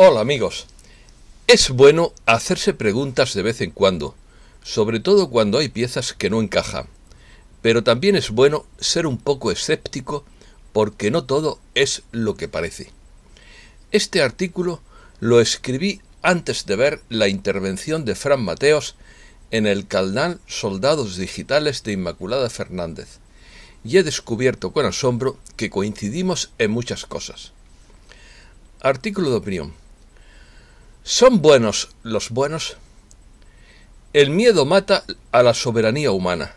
Hola amigos. Es bueno hacerse preguntas de vez en cuando, sobre todo cuando hay piezas que no encajan. Pero también es bueno ser un poco escéptico porque no todo es lo que parece. Este artículo lo escribí antes de ver la intervención de Fran Mateos en el canal Soldados Digitales de Inmaculada Fernández, y he descubierto con asombro que coincidimos en muchas cosas. Artículo de opinión. ¿Son buenos los buenos? El miedo mata a la soberanía humana.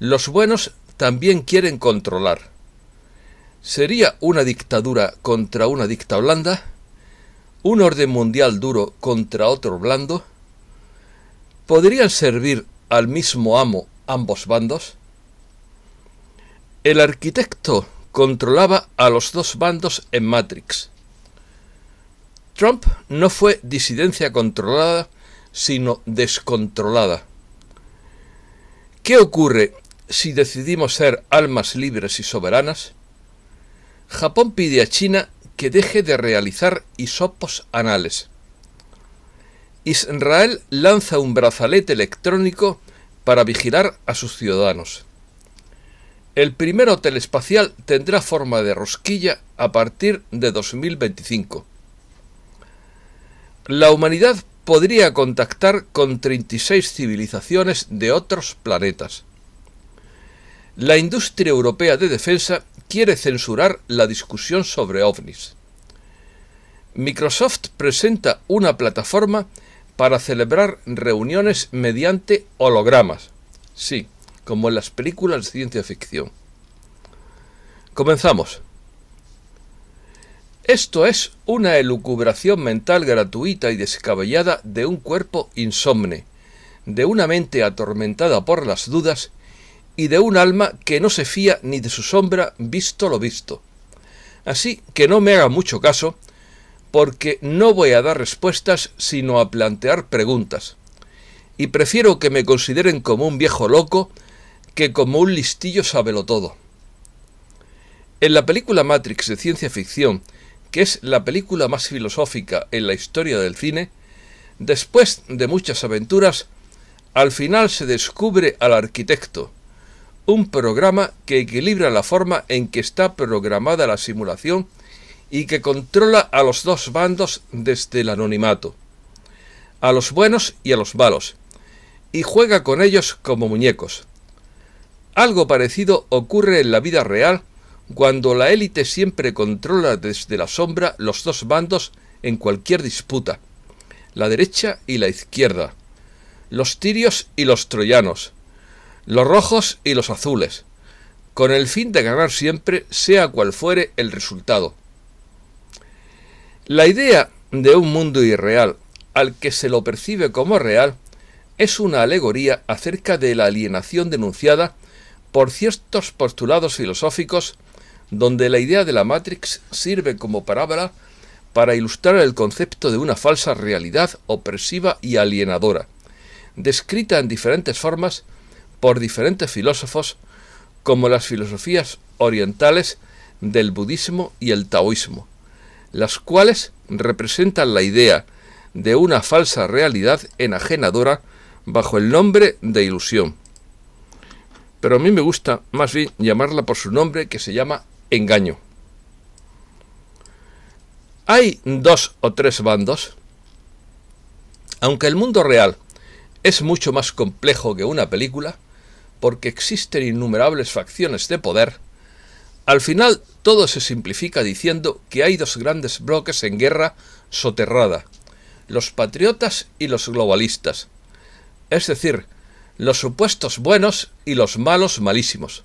Los buenos también quieren controlar. ¿Sería una dictadura contra una dicta blanda? ¿Un orden mundial duro contra otro blando? ¿Podrían servir al mismo amo ambos bandos? El arquitecto controlaba a los dos bandos en Matrix. Trump no fue disidencia controlada, sino descontrolada. ¿Qué ocurre si decidimos ser almas libres y soberanas? Japón pide a China que deje de realizar hisopos anales. Israel lanza un brazalete electrónico para vigilar a sus ciudadanos. El primer hotel espacial tendrá forma de rosquilla a partir de 2025 la humanidad podría contactar con 36 civilizaciones de otros planetas. La industria europea de defensa quiere censurar la discusión sobre ovnis. Microsoft presenta una plataforma para celebrar reuniones mediante hologramas. Sí, como en las películas de ciencia ficción. Comenzamos. Esto es una elucubración mental gratuita y descabellada de un cuerpo insomne, de una mente atormentada por las dudas y de un alma que no se fía ni de su sombra visto lo visto. Así que no me haga mucho caso, porque no voy a dar respuestas sino a plantear preguntas. Y prefiero que me consideren como un viejo loco que como un listillo todo. En la película Matrix de ciencia ficción que es la película más filosófica en la historia del cine, después de muchas aventuras, al final se descubre al arquitecto, un programa que equilibra la forma en que está programada la simulación y que controla a los dos bandos desde el anonimato, a los buenos y a los malos, y juega con ellos como muñecos. Algo parecido ocurre en la vida real cuando la élite siempre controla desde la sombra los dos bandos en cualquier disputa, la derecha y la izquierda, los tirios y los troyanos, los rojos y los azules, con el fin de ganar siempre, sea cual fuere el resultado. La idea de un mundo irreal al que se lo percibe como real es una alegoría acerca de la alienación denunciada por ciertos postulados filosóficos donde la idea de la Matrix sirve como parábola para ilustrar el concepto de una falsa realidad opresiva y alienadora, descrita en diferentes formas por diferentes filósofos como las filosofías orientales del budismo y el taoísmo, las cuales representan la idea de una falsa realidad enajenadora bajo el nombre de ilusión. Pero a mí me gusta más bien llamarla por su nombre que se llama engaño. Hay dos o tres bandos. Aunque el mundo real es mucho más complejo que una película, porque existen innumerables facciones de poder, al final todo se simplifica diciendo que hay dos grandes bloques en guerra soterrada, los patriotas y los globalistas, es decir, los supuestos buenos y los malos malísimos.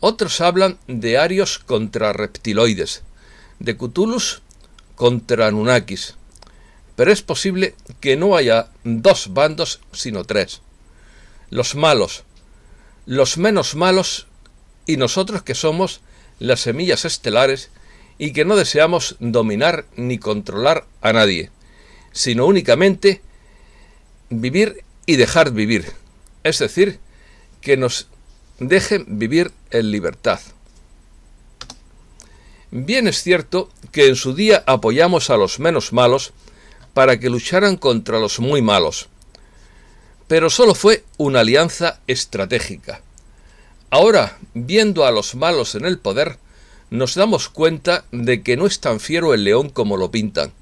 Otros hablan de Arios contra reptiloides, de cutulus contra Anunnakis, pero es posible que no haya dos bandos sino tres. Los malos, los menos malos y nosotros que somos las semillas estelares y que no deseamos dominar ni controlar a nadie, sino únicamente vivir y dejar vivir, es decir, que nos dejen vivir en libertad. Bien es cierto que en su día apoyamos a los menos malos para que lucharan contra los muy malos, pero solo fue una alianza estratégica. Ahora, viendo a los malos en el poder, nos damos cuenta de que no es tan fiero el león como lo pintan,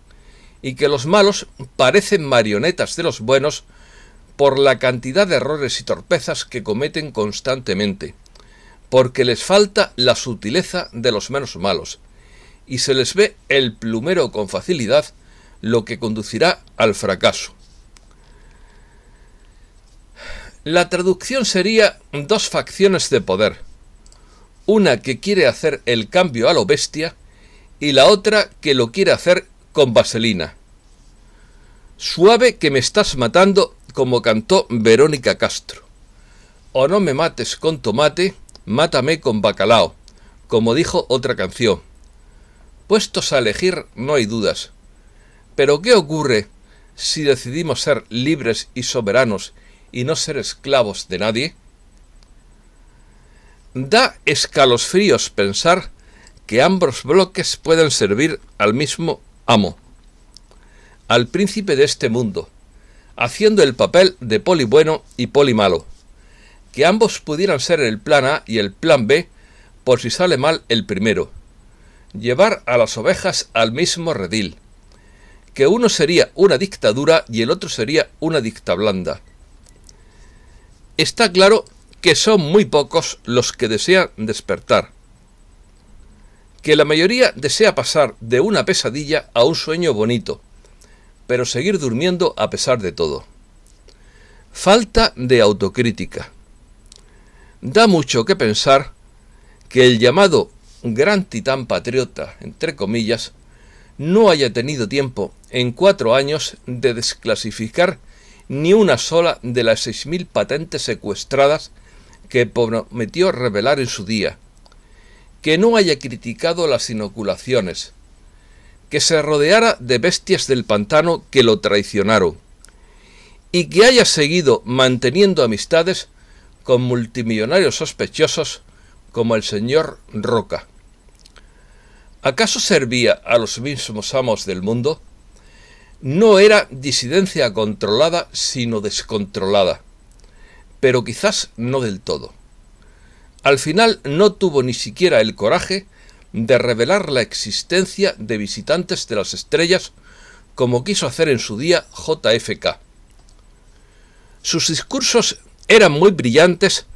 y que los malos parecen marionetas de los buenos por la cantidad de errores y torpezas que cometen constantemente, porque les falta la sutileza de los menos malos, y se les ve el plumero con facilidad, lo que conducirá al fracaso. La traducción sería dos facciones de poder, una que quiere hacer el cambio a lo bestia y la otra que lo quiere hacer con vaselina. Suave que me estás matando como cantó Verónica Castro. O no me mates con tomate, mátame con bacalao, como dijo otra canción. Puestos a elegir no hay dudas. Pero ¿qué ocurre si decidimos ser libres y soberanos y no ser esclavos de nadie? Da escalofríos pensar que ambos bloques pueden servir al mismo amo, al príncipe de este mundo, haciendo el papel de poli bueno y poli malo. Que ambos pudieran ser el plan A y el plan B por si sale mal el primero. Llevar a las ovejas al mismo redil. Que uno sería una dictadura y el otro sería una dicta blanda. Está claro que son muy pocos los que desean despertar. Que la mayoría desea pasar de una pesadilla a un sueño bonito pero seguir durmiendo a pesar de todo. Falta de autocrítica. Da mucho que pensar que el llamado gran titán patriota, entre comillas, no haya tenido tiempo en cuatro años de desclasificar ni una sola de las seis 6.000 patentes secuestradas que prometió revelar en su día, que no haya criticado las inoculaciones, que se rodeara de bestias del pantano que lo traicionaron, y que haya seguido manteniendo amistades con multimillonarios sospechosos como el señor Roca. ¿Acaso servía a los mismos amos del mundo? No era disidencia controlada, sino descontrolada, pero quizás no del todo. Al final no tuvo ni siquiera el coraje de revelar la existencia de visitantes de las estrellas, como quiso hacer en su día JFK. Sus discursos eran muy brillantes,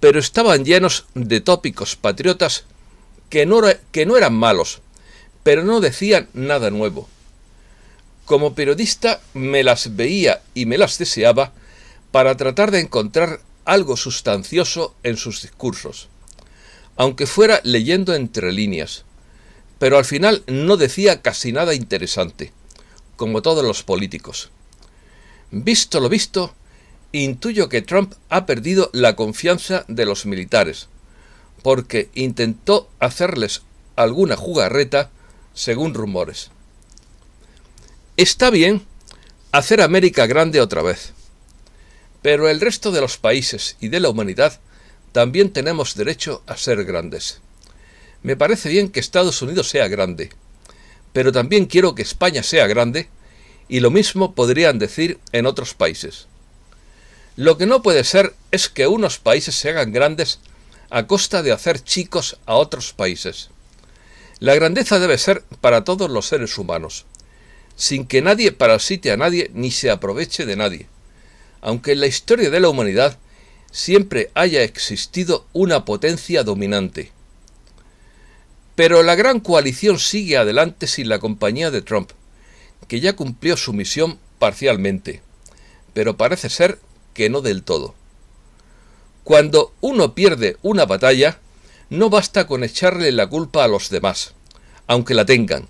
pero estaban llenos de tópicos patriotas que no, que no eran malos, pero no decían nada nuevo. Como periodista me las veía y me las deseaba para tratar de encontrar algo sustancioso en sus discursos aunque fuera leyendo entre líneas, pero al final no decía casi nada interesante, como todos los políticos. Visto lo visto, intuyo que Trump ha perdido la confianza de los militares, porque intentó hacerles alguna jugarreta, según rumores. Está bien hacer América grande otra vez, pero el resto de los países y de la humanidad también tenemos derecho a ser grandes. Me parece bien que Estados Unidos sea grande, pero también quiero que España sea grande, y lo mismo podrían decir en otros países. Lo que no puede ser es que unos países se hagan grandes a costa de hacer chicos a otros países. La grandeza debe ser para todos los seres humanos, sin que nadie parasite a nadie ni se aproveche de nadie. Aunque en la historia de la humanidad siempre haya existido una potencia dominante. Pero la gran coalición sigue adelante sin la compañía de Trump, que ya cumplió su misión parcialmente, pero parece ser que no del todo. Cuando uno pierde una batalla, no basta con echarle la culpa a los demás, aunque la tengan,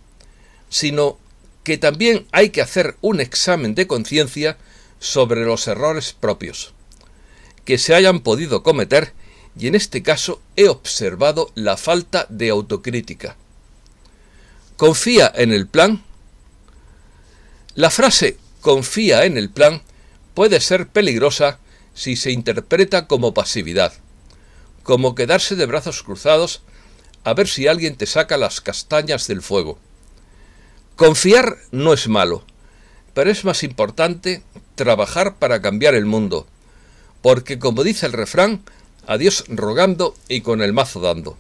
sino que también hay que hacer un examen de conciencia sobre los errores propios que se hayan podido cometer y en este caso he observado la falta de autocrítica. Confía en el plan. La frase confía en el plan puede ser peligrosa si se interpreta como pasividad, como quedarse de brazos cruzados a ver si alguien te saca las castañas del fuego. Confiar no es malo, pero es más importante trabajar para cambiar el mundo, porque como dice el refrán, a Dios rogando y con el mazo dando.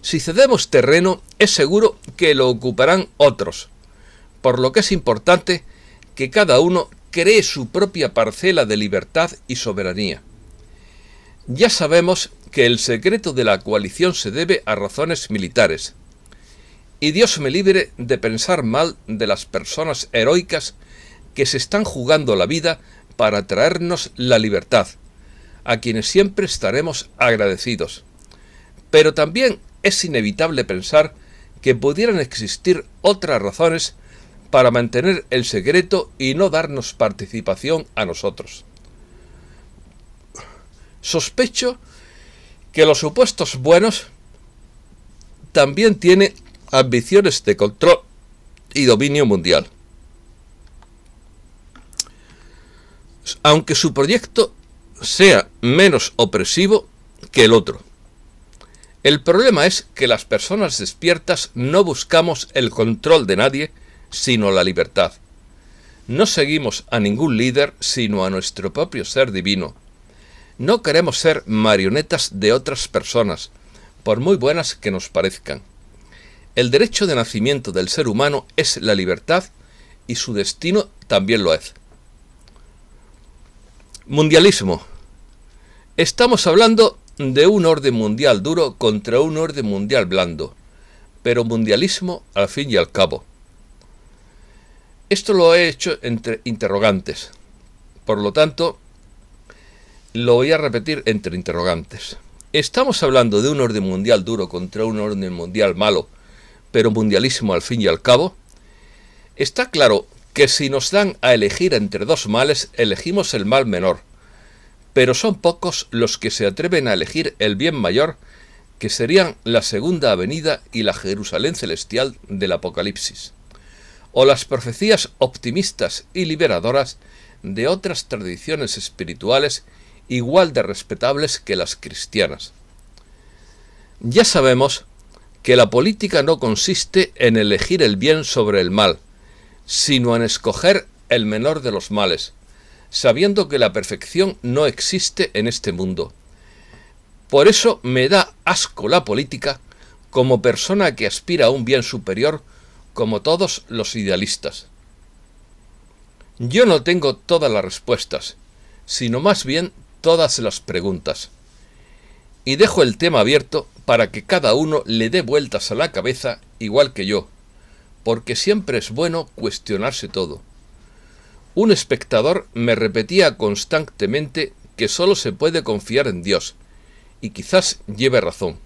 Si cedemos terreno, es seguro que lo ocuparán otros, por lo que es importante que cada uno cree su propia parcela de libertad y soberanía. Ya sabemos que el secreto de la coalición se debe a razones militares, y Dios me libre de pensar mal de las personas heroicas que se están jugando la vida para traernos la libertad, a quienes siempre estaremos agradecidos. Pero también es inevitable pensar que pudieran existir otras razones para mantener el secreto y no darnos participación a nosotros. Sospecho que los supuestos buenos también tienen ambiciones de control y dominio mundial. aunque su proyecto sea menos opresivo que el otro. El problema es que las personas despiertas no buscamos el control de nadie, sino la libertad. No seguimos a ningún líder, sino a nuestro propio ser divino. No queremos ser marionetas de otras personas, por muy buenas que nos parezcan. El derecho de nacimiento del ser humano es la libertad y su destino también lo es. Mundialismo. Estamos hablando de un orden mundial duro contra un orden mundial blando, pero mundialismo al fin y al cabo. Esto lo he hecho entre interrogantes. Por lo tanto, lo voy a repetir entre interrogantes. Estamos hablando de un orden mundial duro contra un orden mundial malo, pero mundialismo al fin y al cabo. Está claro que si nos dan a elegir entre dos males, elegimos el mal menor, pero son pocos los que se atreven a elegir el bien mayor, que serían la segunda avenida y la Jerusalén celestial del Apocalipsis, o las profecías optimistas y liberadoras de otras tradiciones espirituales igual de respetables que las cristianas. Ya sabemos que la política no consiste en elegir el bien sobre el mal, sino en escoger el menor de los males, sabiendo que la perfección no existe en este mundo. Por eso me da asco la política como persona que aspira a un bien superior como todos los idealistas. Yo no tengo todas las respuestas, sino más bien todas las preguntas. Y dejo el tema abierto para que cada uno le dé vueltas a la cabeza igual que yo, porque siempre es bueno cuestionarse todo. Un espectador me repetía constantemente que solo se puede confiar en Dios, y quizás lleve razón.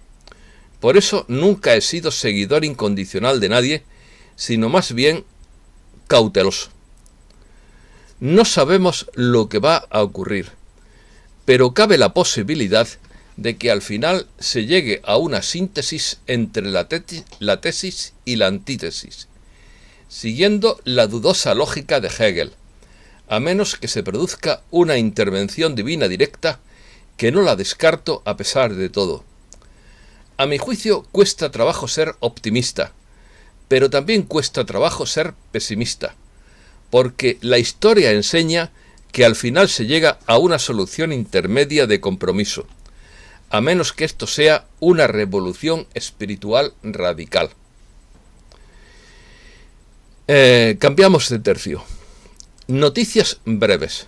Por eso nunca he sido seguidor incondicional de nadie, sino más bien cauteloso. No sabemos lo que va a ocurrir, pero cabe la posibilidad de que al final se llegue a una síntesis entre la, la tesis y la antítesis, siguiendo la dudosa lógica de Hegel, a menos que se produzca una intervención divina directa que no la descarto a pesar de todo. A mi juicio cuesta trabajo ser optimista, pero también cuesta trabajo ser pesimista, porque la historia enseña que al final se llega a una solución intermedia de compromiso, a menos que esto sea una revolución espiritual radical. Eh, cambiamos de tercio. Noticias breves.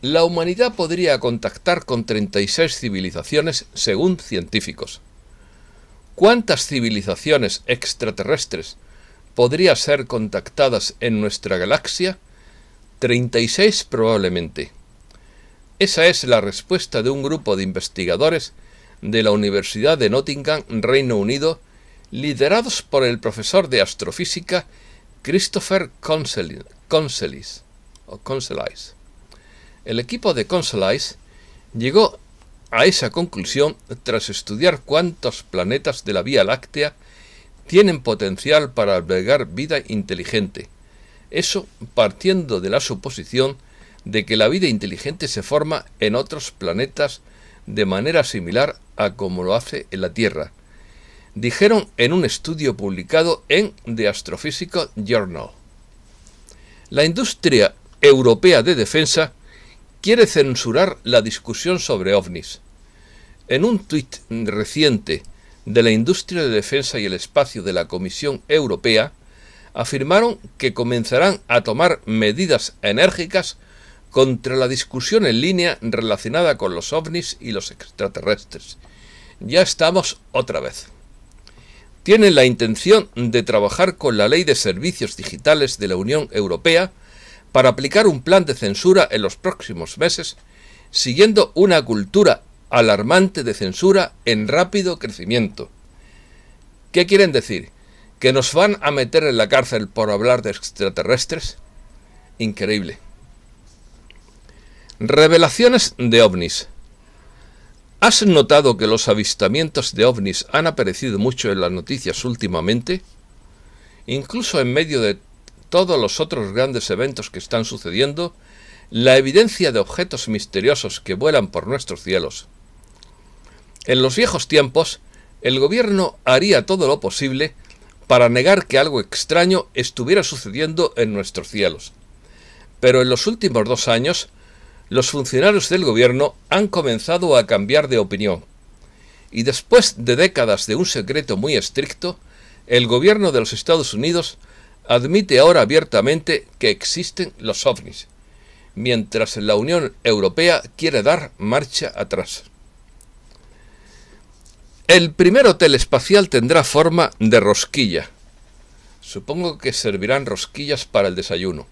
La humanidad podría contactar con 36 civilizaciones según científicos. ¿Cuántas civilizaciones extraterrestres podría ser contactadas en nuestra galaxia? 36 probablemente. Esa es la respuesta de un grupo de investigadores de la Universidad de Nottingham, Reino Unido, liderados por el profesor de astrofísica Christopher Conselis, o El equipo de Conselice llegó a esa conclusión tras estudiar cuántos planetas de la Vía Láctea tienen potencial para albergar vida inteligente. Eso partiendo de la suposición de que la vida inteligente se forma en otros planetas de manera similar a como lo hace en la Tierra, dijeron en un estudio publicado en The Astrophysical Journal. La industria europea de defensa quiere censurar la discusión sobre ovnis. En un tuit reciente de la industria de defensa y el espacio de la Comisión Europea, afirmaron que comenzarán a tomar medidas enérgicas contra la discusión en línea relacionada con los ovnis y los extraterrestres. Ya estamos otra vez tienen la intención de trabajar con la Ley de Servicios Digitales de la Unión Europea para aplicar un plan de censura en los próximos meses, siguiendo una cultura alarmante de censura en rápido crecimiento. ¿Qué quieren decir? ¿Que nos van a meter en la cárcel por hablar de extraterrestres? Increíble. Revelaciones de ovnis. ¿Has notado que los avistamientos de ovnis han aparecido mucho en las noticias últimamente? Incluso en medio de todos los otros grandes eventos que están sucediendo, la evidencia de objetos misteriosos que vuelan por nuestros cielos. En los viejos tiempos, el gobierno haría todo lo posible para negar que algo extraño estuviera sucediendo en nuestros cielos. Pero en los últimos dos años, los funcionarios del gobierno han comenzado a cambiar de opinión. Y después de décadas de un secreto muy estricto, el gobierno de los Estados Unidos admite ahora abiertamente que existen los ovnis, mientras la Unión Europea quiere dar marcha atrás. El primer hotel espacial tendrá forma de rosquilla. Supongo que servirán rosquillas para el desayuno.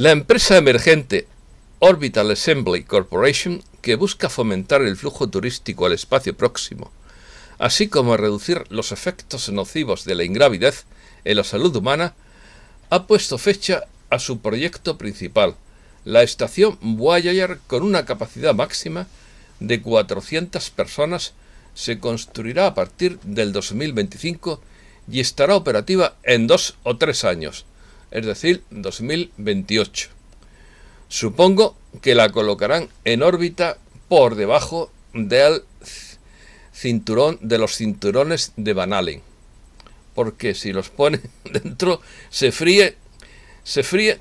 La empresa emergente Orbital Assembly Corporation, que busca fomentar el flujo turístico al espacio próximo, así como reducir los efectos nocivos de la ingravidez en la salud humana, ha puesto fecha a su proyecto principal, la estación Voyager con una capacidad máxima de 400 personas se construirá a partir del 2025 y estará operativa en dos o tres años, es decir, 2028. Supongo que la colocarán en órbita por debajo del cinturón de los cinturones de Van Allen. Porque si los pone dentro, se fríe, se fríe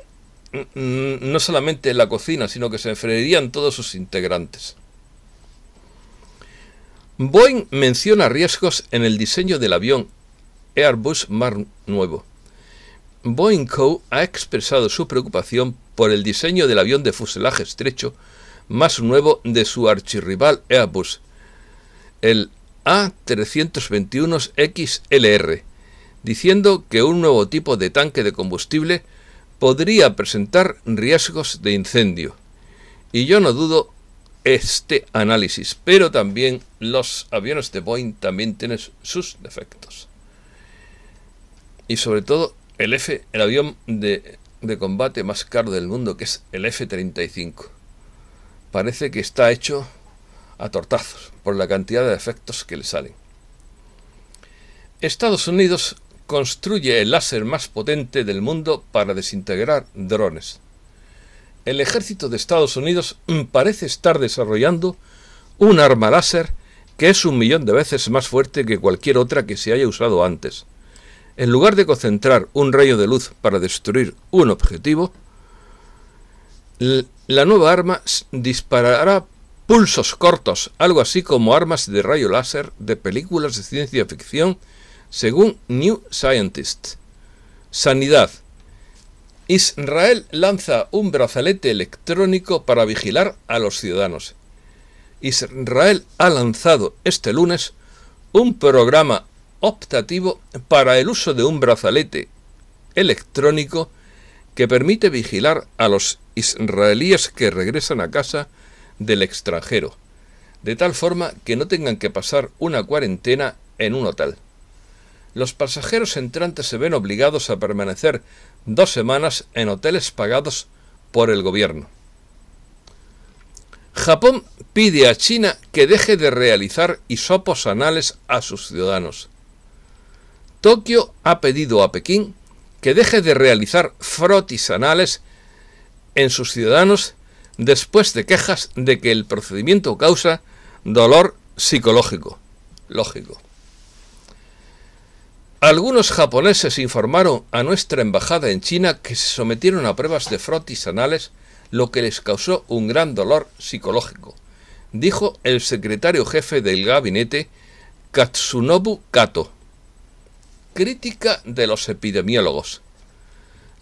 mm, mm, no solamente en la cocina, sino que se enfriarían todos sus integrantes. Boeing menciona riesgos en el diseño del avión Airbus Mar Nuevo. Boeing Co. ha expresado su preocupación por el diseño del avión de fuselaje estrecho más nuevo de su archirrival Airbus, el A321XLR, diciendo que un nuevo tipo de tanque de combustible podría presentar riesgos de incendio. Y yo no dudo este análisis, pero también los aviones de Boeing también tienen sus defectos. Y sobre todo el, F, el avión de, de combate más caro del mundo, que es el F-35. Parece que está hecho a tortazos por la cantidad de efectos que le salen. Estados Unidos construye el láser más potente del mundo para desintegrar drones. El ejército de Estados Unidos parece estar desarrollando un arma láser que es un millón de veces más fuerte que cualquier otra que se haya usado antes en lugar de concentrar un rayo de luz para destruir un objetivo, la nueva arma disparará pulsos cortos, algo así como armas de rayo láser de películas de ciencia ficción, según New Scientist. Sanidad. Israel lanza un brazalete electrónico para vigilar a los ciudadanos. Israel ha lanzado este lunes un programa optativo para el uso de un brazalete electrónico que permite vigilar a los israelíes que regresan a casa del extranjero, de tal forma que no tengan que pasar una cuarentena en un hotel. Los pasajeros entrantes se ven obligados a permanecer dos semanas en hoteles pagados por el gobierno. Japón pide a China que deje de realizar hisopos anales a sus ciudadanos. Tokio ha pedido a Pekín que deje de realizar frotis anales en sus ciudadanos después de quejas de que el procedimiento causa dolor psicológico. Lógico. Algunos japoneses informaron a nuestra embajada en China que se sometieron a pruebas de frotis anales, lo que les causó un gran dolor psicológico, dijo el secretario jefe del gabinete Katsunobu Kato crítica de los epidemiólogos.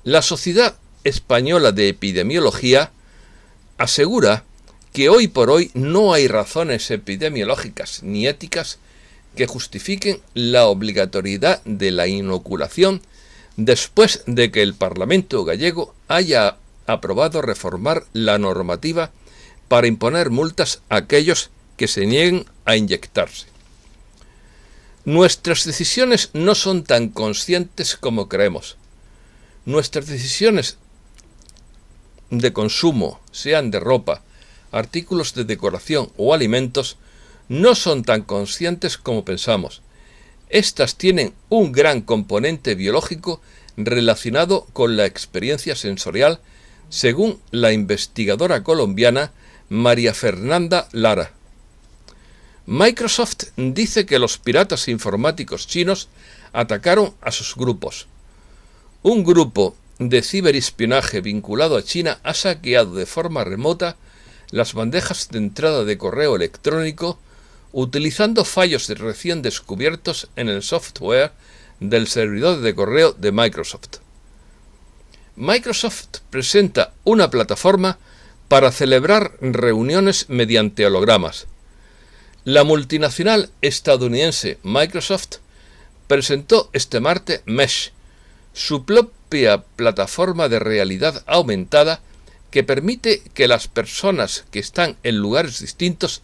La Sociedad Española de Epidemiología asegura que hoy por hoy no hay razones epidemiológicas ni éticas que justifiquen la obligatoriedad de la inoculación después de que el Parlamento gallego haya aprobado reformar la normativa para imponer multas a aquellos que se nieguen a inyectarse. Nuestras decisiones no son tan conscientes como creemos. Nuestras decisiones de consumo, sean de ropa, artículos de decoración o alimentos, no son tan conscientes como pensamos. Estas tienen un gran componente biológico relacionado con la experiencia sensorial, según la investigadora colombiana María Fernanda Lara. Microsoft dice que los piratas informáticos chinos atacaron a sus grupos. Un grupo de ciberespionaje vinculado a China ha saqueado de forma remota las bandejas de entrada de correo electrónico utilizando fallos recién descubiertos en el software del servidor de correo de Microsoft. Microsoft presenta una plataforma para celebrar reuniones mediante hologramas la multinacional estadounidense Microsoft presentó este martes Mesh, su propia plataforma de realidad aumentada que permite que las personas que están en lugares distintos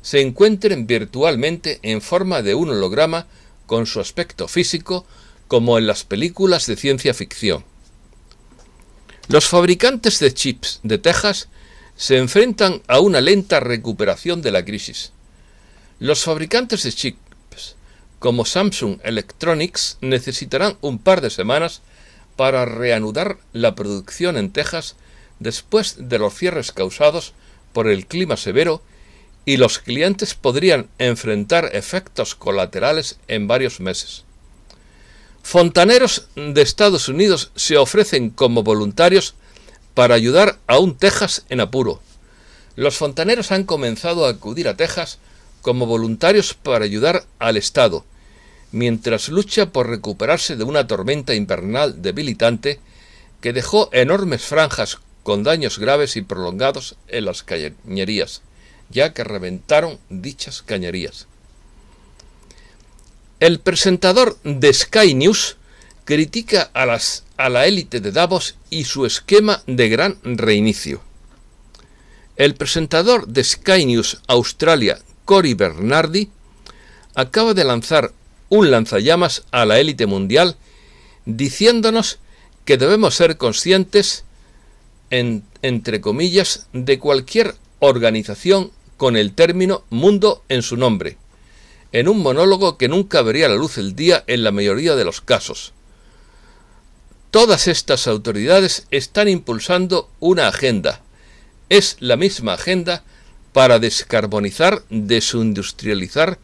se encuentren virtualmente en forma de un holograma con su aspecto físico como en las películas de ciencia ficción. Los fabricantes de chips de Texas se enfrentan a una lenta recuperación de la crisis. Los fabricantes de chips como Samsung Electronics necesitarán un par de semanas para reanudar la producción en Texas después de los cierres causados por el clima severo y los clientes podrían enfrentar efectos colaterales en varios meses. Fontaneros de Estados Unidos se ofrecen como voluntarios para ayudar a un Texas en apuro. Los fontaneros han comenzado a acudir a Texas como voluntarios para ayudar al Estado, mientras lucha por recuperarse de una tormenta invernal debilitante que dejó enormes franjas con daños graves y prolongados en las cañerías, ya que reventaron dichas cañerías. El presentador de Sky News critica a, a la élite de Davos y su esquema de gran reinicio. El presentador de Sky News Australia, Cory Bernardi, acaba de lanzar un lanzallamas a la élite mundial diciéndonos que debemos ser conscientes, entre comillas, de cualquier organización con el término mundo en su nombre, en un monólogo que nunca vería la luz el día en la mayoría de los casos. Todas estas autoridades están impulsando una agenda. Es la misma agenda para descarbonizar, desindustrializar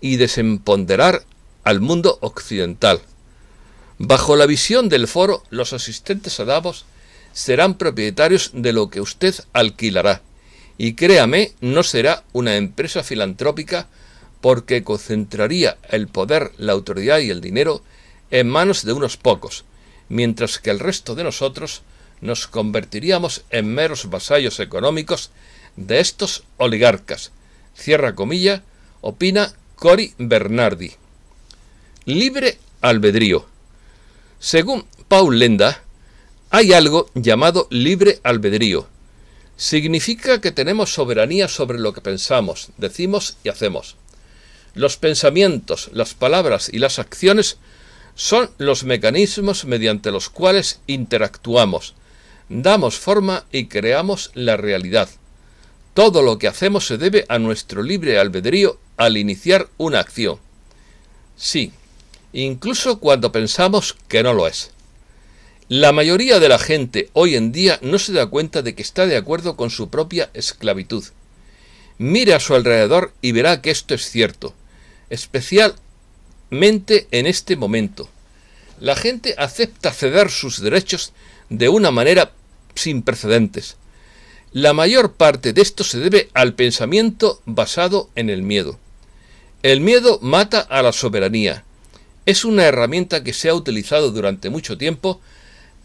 y desemponderar al mundo occidental. Bajo la visión del foro, los asistentes a Davos serán propietarios de lo que usted alquilará. Y créame, no será una empresa filantrópica porque concentraría el poder, la autoridad y el dinero en manos de unos pocos, mientras que el resto de nosotros nos convertiríamos en meros vasallos económicos de estos oligarcas. Cierra comilla, opina Cori Bernardi. Libre albedrío. Según Paul Lenda, hay algo llamado libre albedrío. Significa que tenemos soberanía sobre lo que pensamos, decimos y hacemos. Los pensamientos, las palabras y las acciones son los mecanismos mediante los cuales interactuamos, damos forma y creamos la realidad. Todo lo que hacemos se debe a nuestro libre albedrío al iniciar una acción. Sí, incluso cuando pensamos que no lo es. La mayoría de la gente hoy en día no se da cuenta de que está de acuerdo con su propia esclavitud. Mira a su alrededor y verá que esto es cierto, especialmente en este momento. La gente acepta ceder sus derechos de una manera sin precedentes. La mayor parte de esto se debe al pensamiento basado en el miedo. El miedo mata a la soberanía. Es una herramienta que se ha utilizado durante mucho tiempo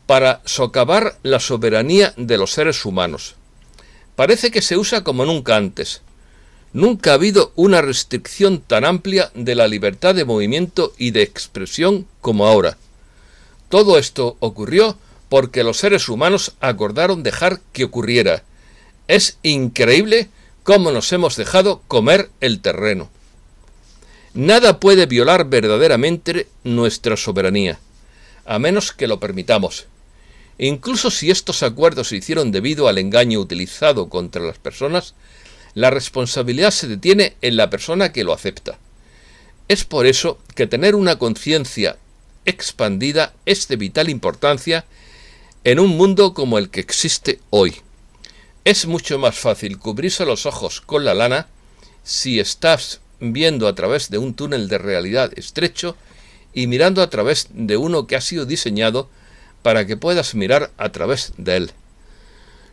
para socavar la soberanía de los seres humanos. Parece que se usa como nunca antes. Nunca ha habido una restricción tan amplia de la libertad de movimiento y de expresión como ahora. Todo esto ocurrió porque los seres humanos acordaron dejar que ocurriera es increíble cómo nos hemos dejado comer el terreno. Nada puede violar verdaderamente nuestra soberanía, a menos que lo permitamos. Incluso si estos acuerdos se hicieron debido al engaño utilizado contra las personas, la responsabilidad se detiene en la persona que lo acepta. Es por eso que tener una conciencia expandida es de vital importancia en un mundo como el que existe hoy. Es mucho más fácil cubrirse los ojos con la lana si estás viendo a través de un túnel de realidad estrecho y mirando a través de uno que ha sido diseñado para que puedas mirar a través de él.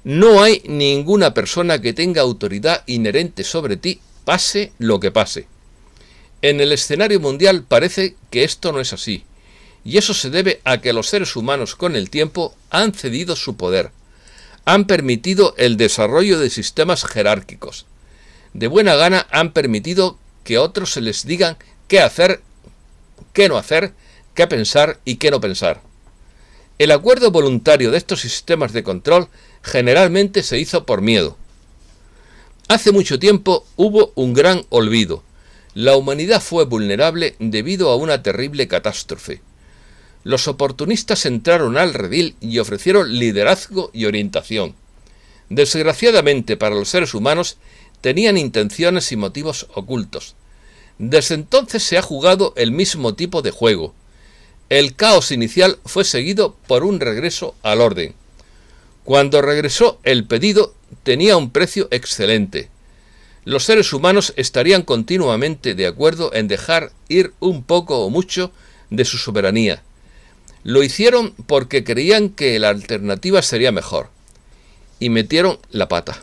No hay ninguna persona que tenga autoridad inherente sobre ti, pase lo que pase. En el escenario mundial parece que esto no es así, y eso se debe a que los seres humanos con el tiempo han cedido su poder, han permitido el desarrollo de sistemas jerárquicos. De buena gana han permitido que otros se les digan qué hacer, qué no hacer, qué pensar y qué no pensar. El acuerdo voluntario de estos sistemas de control generalmente se hizo por miedo. Hace mucho tiempo hubo un gran olvido. La humanidad fue vulnerable debido a una terrible catástrofe los oportunistas entraron al redil y ofrecieron liderazgo y orientación. Desgraciadamente para los seres humanos, tenían intenciones y motivos ocultos. Desde entonces se ha jugado el mismo tipo de juego. El caos inicial fue seguido por un regreso al orden. Cuando regresó el pedido tenía un precio excelente. Los seres humanos estarían continuamente de acuerdo en dejar ir un poco o mucho de su soberanía, lo hicieron porque creían que la alternativa sería mejor y metieron la pata.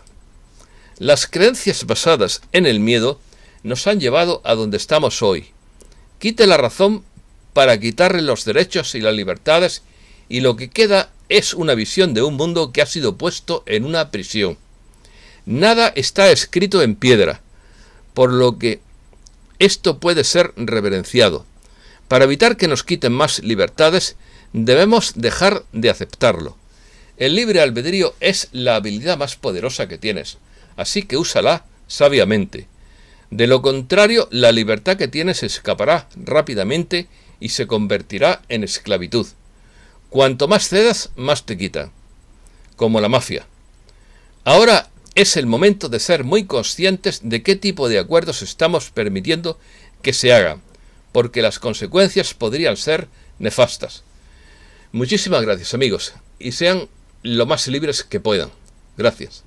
Las creencias basadas en el miedo nos han llevado a donde estamos hoy. Quite la razón para quitarle los derechos y las libertades y lo que queda es una visión de un mundo que ha sido puesto en una prisión. Nada está escrito en piedra, por lo que esto puede ser reverenciado. Para evitar que nos quiten más libertades, Debemos dejar de aceptarlo. El libre albedrío es la habilidad más poderosa que tienes, así que úsala sabiamente. De lo contrario, la libertad que tienes escapará rápidamente y se convertirá en esclavitud. Cuanto más cedas, más te quita. Como la mafia. Ahora es el momento de ser muy conscientes de qué tipo de acuerdos estamos permitiendo que se haga, porque las consecuencias podrían ser nefastas. Muchísimas gracias amigos y sean lo más libres que puedan. Gracias.